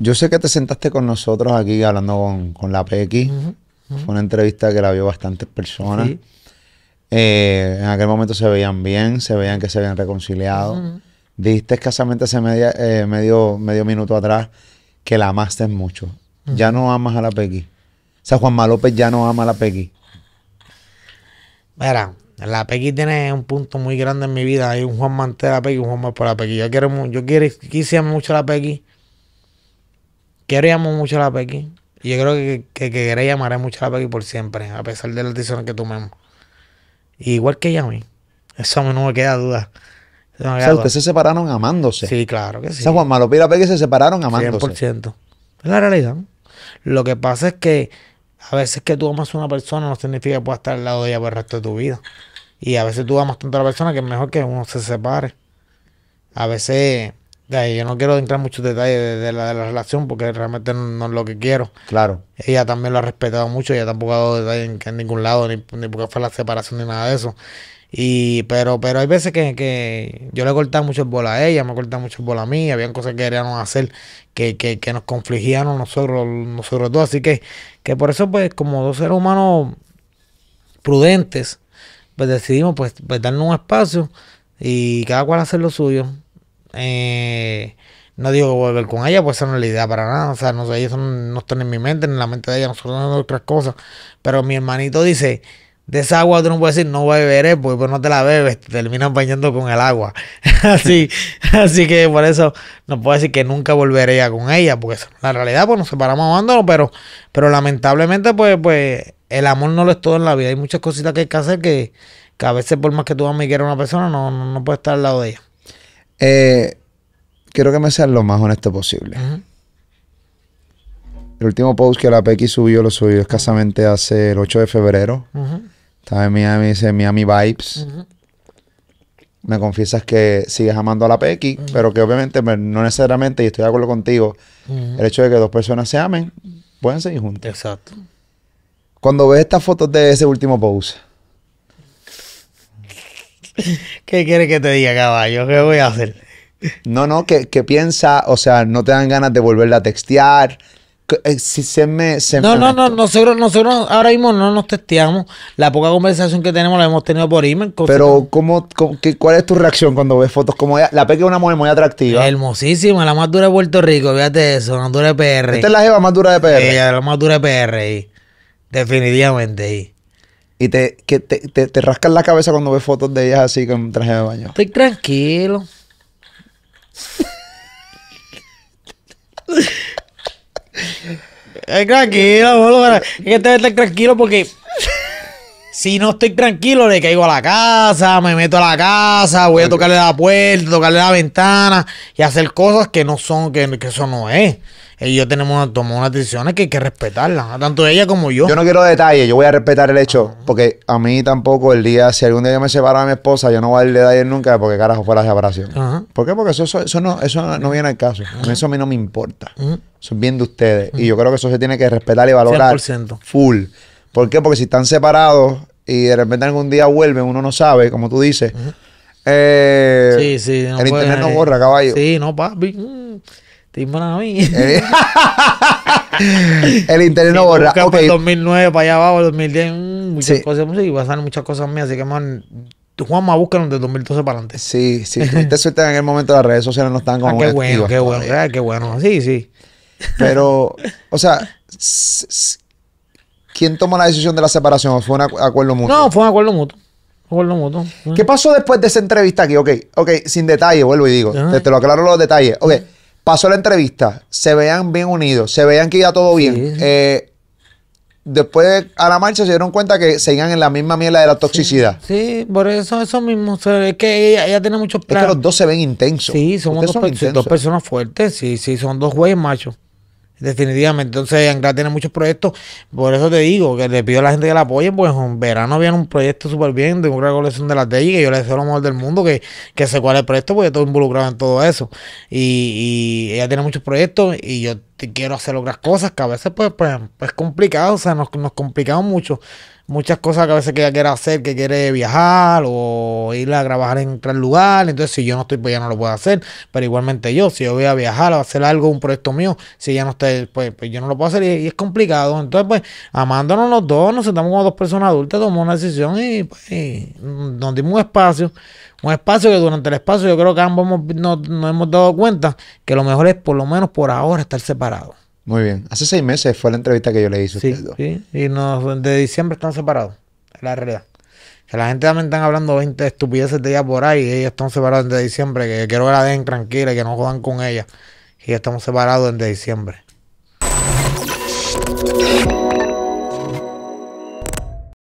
Yo sé que te sentaste con nosotros aquí hablando con, la Pequi. Fue una entrevista que la vio bastantes personas. Eh, en aquel momento se veían bien, se veían que se habían reconciliado. Dijiste escasamente hace media, eh, medio, minuto atrás que la amaste mucho. Ya no amas a la Pequi. O sea, Juanma López ya no ama a la Pequi. Mira, la Pequi tiene un punto muy grande en mi vida. Hay un Juan Mantera PX, un Juan por la Pequi. Yo quiero, yo quiero, mucho la Pequi Quiero amo mucho a la Pequi. Y yo creo que, que, que amaré mucho a la Pequi por siempre, a pesar de las decisiones que tomemos. igual que ella a mí. Eso no me queda duda. o sea, ustedes se separaron amándose. Sí, claro que sí. O Juan Malo la Pequi se separaron amándose. 100%. Es la realidad. Lo que pasa es que a veces que tú amas a una persona no significa que puedas estar al lado de ella por el resto de tu vida. Y a veces tú amas tanto a la persona que es mejor que uno se separe. A veces yo no quiero entrar en muchos detalles de, la, relación porque realmente no, es lo que quiero. Claro. Ella también lo ha respetado mucho, ella tampoco ha dado detalles en, ningún lado, ni, porque fue la separación ni nada de eso. pero, pero hay veces que, yo le he cortado mucho el bola a ella, me he cortado mucho el bola a mí, habían cosas que queríamos hacer que, que, que nos confligían nosotros, nosotros dos. Así que, que por eso, pues, como dos seres humanos prudentes, pues decidimos pues, pues darnos un espacio y cada cual hacer lo suyo. Eh, no digo volver con ella, pues esa no es la idea para nada. O sea, no sé, eso no está en mi mente, en la mente de ella, nosotros no otras cosas. Pero mi hermanito dice, de esa agua tú no puedes decir, no beberé, eh, porque pues no te la bebes, te terminas bañando con el agua. así, así que por eso no puedo decir que nunca volveré con ella, porque la realidad, pues nos separamos amándonos, pero, pero lamentablemente, pues, pues, el amor no lo es todo en la vida. Hay muchas cositas que hay que hacer que, a veces por más que tú amigues a una persona, no, no, no puedes estar al lado de ella. Eh, quiero que me seas lo más honesto posible. El último post que la Pequi subió, lo subió escasamente hace el 8 de febrero. Estaba en Miami, dice Miami Vibes. Me confiesas que sigues amando a la Pequi, pero que obviamente pues, no necesariamente, y estoy de acuerdo contigo, el hecho de que dos personas se amen, pueden seguir juntas. Exacto. Cuando ves estas fotos de ese último post, ¿Qué quieres que te diga, caballo? ¿Qué voy a hacer? No, no, que, piensa, o sea, no te dan ganas de volverla a textear. Eh, no, no, no, nosotros, nosotros ahora mismo no nos testeamos. La poca conversación que tenemos la hemos tenido por email. Pero, ¿cómo, ¿cuál es tu reacción cuando ves fotos como ella? La Peque es una mujer muy atractiva. Hermosísima, la más dura de Puerto Rico, fíjate eso, la más dura de PR. Esta es la jeva más dura de PR. Ella, la más dura de PR, definitivamente. Y. Y te, que te, te, rascan la cabeza cuando ves fotos de ellas así con traje de baño. Estoy tranquilo. estoy tranquilo, boludo. Es que estar tranquilo porque si no estoy tranquilo, le caigo a la casa, me meto a la casa, voy a tocarle la puerta, tocarle la ventana y hacer cosas que no son, que, que eso no es yo tenemos tomamos unas decisiones que hay que respetarlas, tanto ella como yo. Yo no quiero detalles, yo voy a respetar el hecho, porque a mí tampoco el día, si algún día yo me separo de mi esposa, yo no voy a darle detalles nunca porque carajo fuera de separación. ¿Por qué? Porque eso, eso, no, eso no viene al caso. Eso a mí no me importa. son Eso es bien de ustedes. Y yo creo que eso se tiene que respetar y valorar. 100%. Full. ¿Por qué? Porque si están separados y de repente algún día vuelven, uno no sabe, como tú dices. Eh, sí, sí. el internet no borra, caballo. Sí, no, papi. Mm. Te a mí. el internet no borra. Creo que 2009, para allá abajo, 2010, mm, muchas cosas va y pasaron muchas cosas mías. Así que, man, más búscalo de 2012 para adelante. Sí, sí. te sueltan en el momento de las redes sociales no están ah, como. Ah, qué bueno, qué bueno, qué bueno. Sí, sí. Pero, o sea, ¿quién tomó la decisión de la separación? fue un acuerdo mutuo? No, fue un acuerdo mutuo. Acuerdo mutuo. ¿Qué pasó después de esa entrevista aquí? Ok, ok, sin detalle, vuelvo y digo. Te, te, lo aclaro los detalles. Ok pasó la entrevista, se veían bien unidos, se veían que iba todo bien. Eh, después a la marcha se dieron cuenta que seguían en la misma mierda de la toxicidad. Sí, por eso eso mismo. es que ella, tiene muchos planes. Es que los dos se ven intensos. Sí, son dos, personas fuertes. Sí, sí, son dos güeyes machos. Definitivamente, entonces Angra tiene muchos proyectos, por eso te digo que le pido a la gente que la apoye, pues en verano viene un proyecto súper bien de una colección de las de que yo le deseo lo mejor del mundo, que, que sé cuál es el proyecto, porque todo estoy involucrado en todo eso. Y, ella tiene muchos proyectos y yo quiero hacer otras cosas que a veces pues, pues, pues complicado, o sea, nos, nos complicamos mucho muchas cosas que a veces que ella quiere hacer, que quiere viajar o ir a trabajar en tal lugar. Entonces, si yo no estoy, pues ya no lo puedo hacer. Pero igualmente yo, si yo voy a viajar o hacer algo, un proyecto mío, si ya no estoy, pues, pues, yo no lo puedo hacer y, es complicado. Entonces, pues, amándonos los dos, nos sentamos como dos personas adultas, tomamos una decisión y, pues, nos dimos un espacio. Un espacio que durante el espacio yo creo que ambos nos hemos dado cuenta que lo mejor es por lo menos por ahora estar separados. Muy bien. Hace seis meses fue la entrevista que yo le hice a dos. Sí, y nos, de diciembre están separados. Es la realidad. Que la gente también están hablando 20 estupideces de ella por ahí. Y ellos están separados desde diciembre. Que quiero que la den tranquila y que no jodan con ella. Y estamos separados desde diciembre.